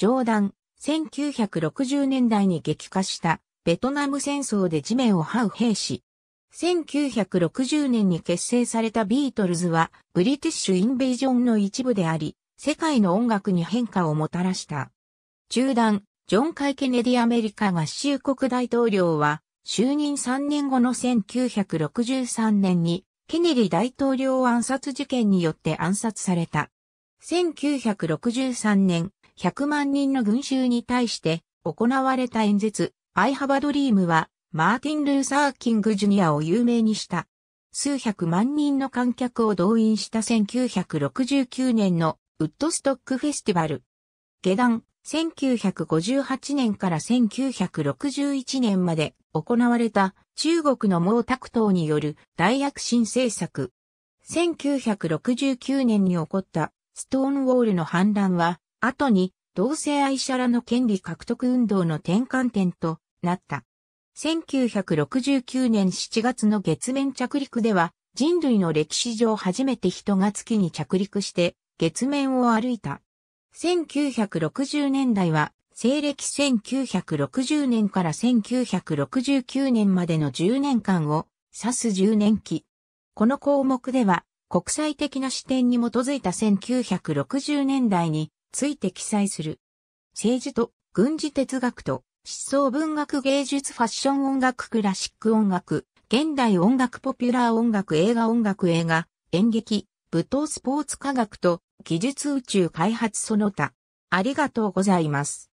上段、1960年代に激化したベトナム戦争で地面を這う兵士。1960年に結成されたビートルズはブリティッシュインベージョンの一部であり、世界の音楽に変化をもたらした。中段、ジョン・カイ・ケネディアメリカ合衆国大統領は、就任3年後の1963年に、ケネディ大統領暗殺事件によって暗殺された。1963年、100万人の群衆に対して行われた演説、アイハバドリームは、マーティン・ルーサー・キング・ジュニアを有名にした。数百万人の観客を動員した1969年のウッドストックフェスティバル。下段、1958年から1961年まで行われた中国の毛沢東による大躍進政策。1969年に起こったストーンウォールの反乱は後に同性愛者らの権利獲得運動の転換点となった。1969年7月の月面着陸では人類の歴史上初めて人が月に着陸して月面を歩いた。1960年代は西暦1960年から1969年までの10年間を指す10年期。この項目では国際的な視点に基づいた1960年代について記載する。政治と軍事哲学と思想文学芸術ファッション音楽クラシック音楽、現代音楽ポピュラー音楽映画音楽映画、演劇、舞踏スポーツ科学と技術宇宙開発その他。ありがとうございます。